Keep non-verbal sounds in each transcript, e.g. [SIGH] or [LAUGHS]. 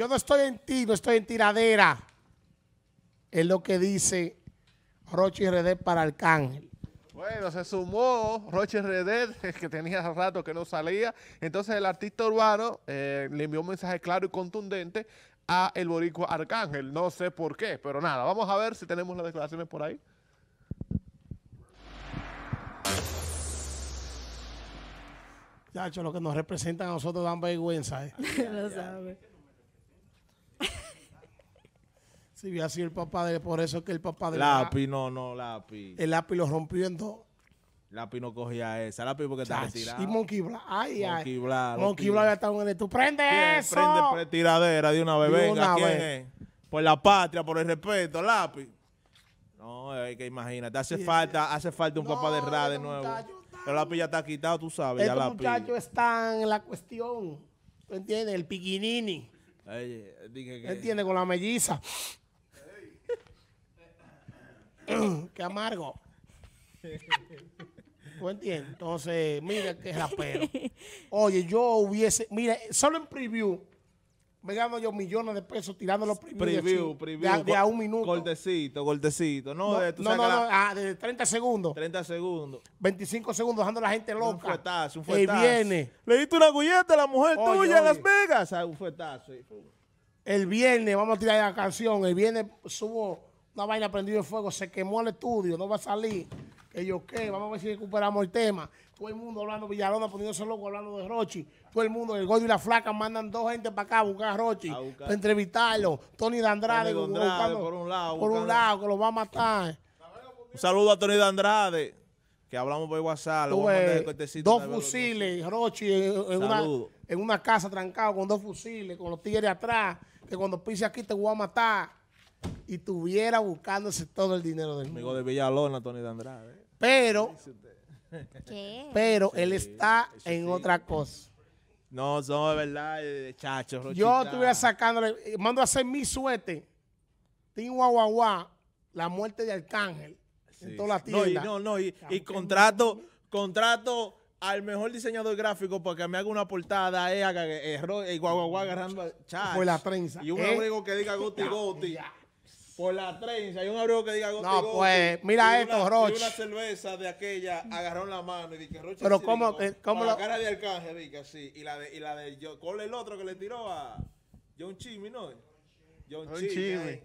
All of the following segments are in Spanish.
Yo no estoy en ti, no estoy en tiradera. Es lo que dice Roche Redet para Arcángel. Bueno, se sumó Roche Redet, [LAUGHS] que tenía rato que no salía. Entonces el artista urbano eh, le envió un mensaje claro y contundente a el boricua Arcángel. No sé por qué, pero nada. Vamos a ver si tenemos las declaraciones por ahí. Ya, hecho lo que nos representan a nosotros dan vergüenza. Eh. [LAUGHS] lo sabe. Si Sí, así el papá de... Por eso es que el papá de... Lápiz, no, no, lápiz. El lápiz lo rompió en dos. Lápiz no cogía esa. Lápiz porque está retirado. Y Monkey Ay, Monkey ay. Bla, Monkey Bla ya está en el... ¡Tú prende eso! Prende, tiradera de una bebé. Venga, una ¿quién es? Por la patria, por el respeto, lápiz. No, hay que imagínate. Hace falta hace falta un papá de Ra de este nuevo. Pero lápiz ya está quitado, tú sabes. Estos ya este lápiz. muchachos están en la cuestión. ¿Entiendes? El piquinini. Oye, que... ¿Entiendes? Con la melliza. [CLEARS THROAT] qué amargo. ¿Tú entiendes? Entonces, mira qué rapero. Oye, yo hubiese, mira, solo en preview me gano yo millones de pesos tirando los previews. Preview, preview. De, a, un minuto. Cortecito, cortecito. No, no, de, no, no, ah, de 30 segundos. 30 segundos. 25 segundos dejando a la gente loca. Un fuetazo, un eh, fuetazo. Y viene. Le diste una gulleta a la mujer tuya en Las Vegas. Ah, un fuetazo. El viernes, vamos a tirar la canción. El viernes subo una vaina prendido el fuego, se quemó el estudio, no va a salir. Que qué, vamos a ver si recuperamos el tema. Todo el mundo hablando Villalona, poniéndose loco, hablando de Rochi. Todo el mundo, el gordo y la flaca mandan dos gente para acá a buscar a Rochi, a entrevistarlo. Tony de Andrade, por un lado, por un lado, que lo va a matar. Un saludo a Tony de Andrade, que hablamos por WhatsApp. dos fusiles, Rochi, en, una, en una casa trancado con dos fusiles, con los tigres atrás, que cuando pise aquí te voy a matar y tuviera buscándose todo el dinero del mundo. Amigo de Villalona, Tony de Andrade. Pero, [LAUGHS] pero él está en otra cosa. No, son eh, de verdad, chacho. Yo estuviera sacándole, eh, mando a hacer mi suerte. Tim Guaguaguá, la muerte de Arcángel. En toda la tienda. No, no, no, y, contrato, contrato al mejor diseñador gráfico para que me haga una portada, eh, eh guaguaguá agarrando a Por la prensa. Y un amigo que diga Guti Goti por la 30, hay un abrigo que diga No, gote, pues, mira y esto, Roche. una cerveza de aquella agarró la mano y dije, Roche. Pero, ¿cómo? cómo la cara de Arcángel, dije así. Y la de, y la de yo, ¿cuál es el otro que le tiró a John Chimmy, no? John, Chile.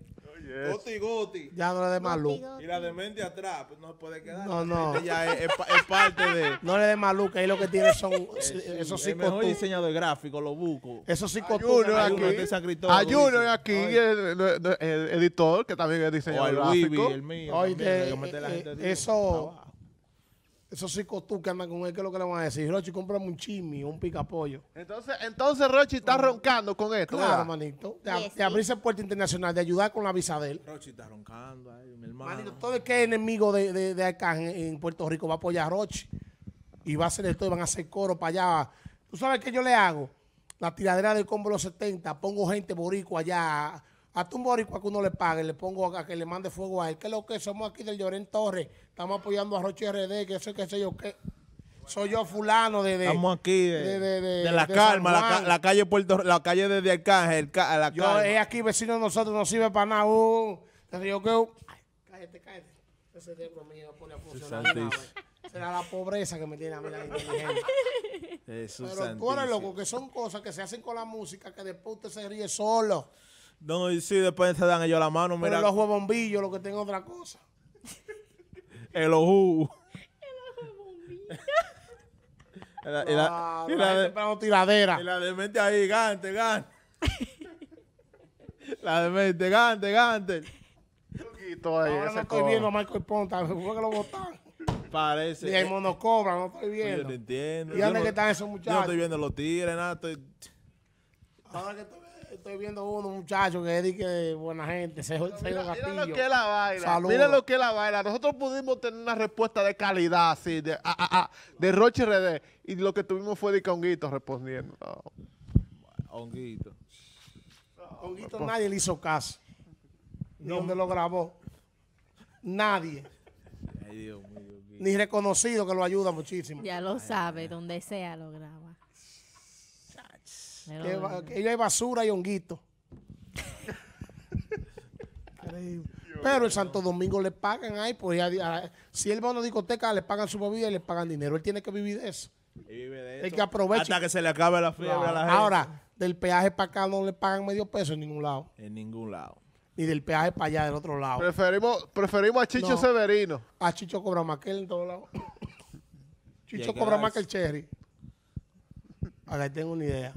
Oh, goti Goti. Ya no le de más Y la demente atrás, pues no puede quedar. No, no. Ella [LAUGHS] es, parte de. No le de más que ahí lo que tiene son [LAUGHS] esos psicotú. El mejor diseñador gráfico, lo busco. Esos sí Ayuno es aquí. Ayuno es aquí, el, el, editor, que también es diseñador o el gráfico. el mío. Oye, eh, eh, eh, eso. Esos tú que andas con él, ¿qué es lo que le van a decir? Rochi, cómprame un chisme un picapollo. Entonces, entonces Rochi está mm. roncando con esto. Claro, De, puerto abrirse puerta internacional, de ayudar con la visa de él. Rochi está roncando, ahí, mi hermano. todo el que es enemigo de, de, en Puerto Rico va a apoyar a Rochi. Y va a hacer esto, y van a hacer coro para allá. ¿Tú sabes qué yo le hago? La tiradera del combo de los 70, pongo gente boricua allá a un boricua que uno le pague, le pongo a que le mande fuego a él, ¿Qué es lo que somos aquí del Llorén Torres, estamos apoyando a Roche RD, que eso, que sé yo, qué. soy yo fulano de, estamos aquí de, de, la calma la, la, calle Puerto la calle de Arcángel la yo es eh, aquí vecino de nosotros no sirve para nada uh, yo que uh, cállate cállate ese diablo mío pone a funcionar será la pobreza que me tiene a mí la inteligencia Es pero tú eres loco que son cosas que se hacen con la música que después usted se ríe solo no, y sí, después se dan ellos la mano. Mira. Pero [LAUGHS] el ojo de bombillo, lo [LAUGHS] que tengo otra cosa. el ojo. El ojo de bombillo. y la, y la, ah, la, tiradera. la de mente ahí, gante, gante. [LAUGHS] la de mente, gante, gante. Ahora no estoy viendo a Michael Ponta, fue que lo botaron. Parece. Y el monocobra, no estoy viendo. Yo no entiendo. ¿Y dónde no, están esos muchachos? Yo no estoy viendo los tigres, nada. Estoy... Ahora estoy Estoy viendo uno, muchacho, que es que buena gente, se, mira, lo que es la baila. lo que la Nosotros pudimos tener una respuesta de calidad, así, de, Roche RD. Y lo que tuvimos fue de Conguito respondiendo. Honguito. nadie le hizo caso. No. ¿Dónde lo grabó? Nadie. Ni reconocido que lo ayuda muchísimo. Ya lo sabe, donde sea lo graba. Ellos hay basura y honguito. [LAUGHS] Pero el Santo Domingo le pagan ahí, pues, si él va a una discoteca, le pagan su bebida y le pagan dinero. Él tiene que vivir de eso. Vive que aprovechar Hasta que se le acabe la fiebre a la gente. Ahora, del peaje para acá no le pagan medio peso en ningún lado. En ningún lado. Ni del peaje para allá del otro lado. Preferimos, preferimos a Chicho Severino. A Chicho cobra más que él en todos lados. [COUGHS] Chicho cobra más que el Cherry. acá tengo una idea.